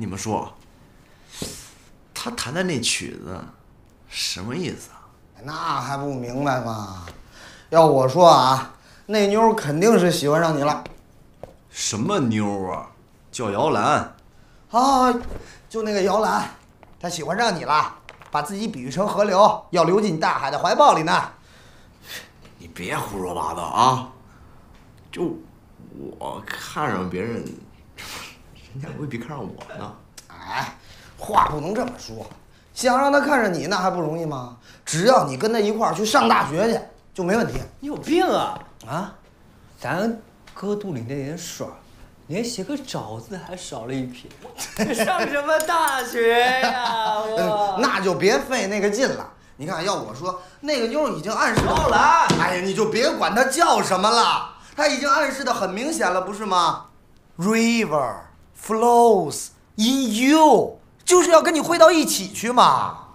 你们说，他弹的那曲子，什么意思啊？那还不明白吗？要我说啊，那妞肯定是喜欢上你了。什么妞啊？叫姚兰。好，好，好，就那个姚兰，她喜欢上你了，把自己比喻成河流，要流进大海的怀抱里呢。你别胡说八道啊！就我看上别人。人家未必看上我呢。哎，话不能这么说。想让他看上你，那还不容易吗？只要你跟他一块儿去上大学去，就没问题。你有病啊！啊，咱哥肚里那点水，连写个“找”字还少了一撇。上什么大学呀？那就别费那个劲了。你看，要我说，那个妞已经暗示了。哎呀，你就别管她叫什么了，她已经暗示的很明显了，不是吗？River。Flows in you，就是要跟你汇到一起去嘛。